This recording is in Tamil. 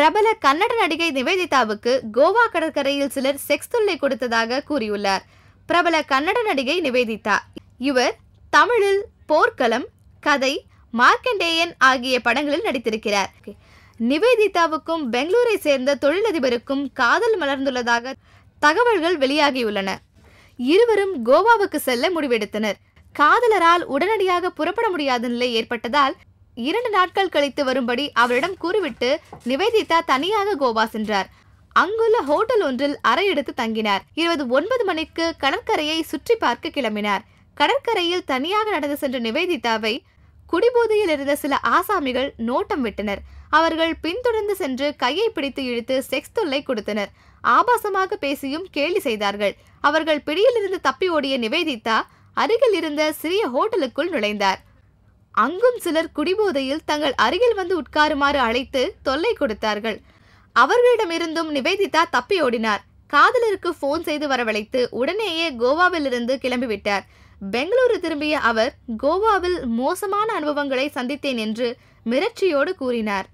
பிரபல கன்னட நடிகை நிவேதிதாவுக்கு கோவா கடற்கரையில் சிலர் செக்ஸ் தொல்லை கொடுத்ததாக கூறியுள்ளார் பிரபல கன்னட நடிகை நிவேதிதா இவர் தமிழில் போர்க்களம் கதை மார்க்கண்டேயன் ஆகிய படங்களில் நடித்திருக்கிறார் நிவேதிதாவுக்கும் பெங்களூரை சேர்ந்த தொழிலதிபருக்கும் காதல் மலர்ந்துள்ளதாக தகவல்கள் வெளியாகியுள்ளன இருவரும் கோவாவுக்கு செல்ல முடிவெடுத்தனர் காதலரால் உடனடியாக புறப்பட முடியாத நிலை ஏற்பட்டதால் இரண்டு நாட்கள் கழித்து வரும்படி அவரிடம் கூறிவிட்டு நிவேதிதா தனியாக கோவா சென்றார் அங்குள்ள ஹோட்டல் ஒன்றில் அறை எடுத்து தங்கினார் இருபது ஒன்பது மணிக்கு கடற்கரையை சுற்றி பார்க்க கிளம்பினார் கடற்கரையில் தனியாக நடந்து சென்ற நிவேதிதாவை குடிபோதையில் இருந்த சில ஆசாமிகள் நோட்டம் விட்டனர் அவர்கள் பின்தொடர்ந்து சென்று கையை பிடித்து இழுத்து செக்ஸ் தொல்லை கொடுத்தனர் ஆபாசமாக பேசியும் கேலி செய்தார்கள் அவர்கள் பிடியிலிருந்து தப்பி ஓடிய நிவேதிதா அருகில் இருந்த சிறிய ஹோட்டலுக்குள் நுழைந்தார் அங்கும் சிலர் குடிபோதையில் தங்கள் அருகில் வந்து உட்காருமாறு அழைத்து தொல்லை கொடுத்தார்கள் அவர்களிடமிருந்தும் நிவேதிதா தப்பி ஓடினார் காதலருக்கு போன் செய்து வரவழைத்து உடனேயே கோவாவிலிருந்து கிளம்பிவிட்டார் பெங்களூரு திரும்பிய அவர் கோவாவில் மோசமான அனுபவங்களை சந்தித்தேன் என்று மிரட்சியோடு கூறினார்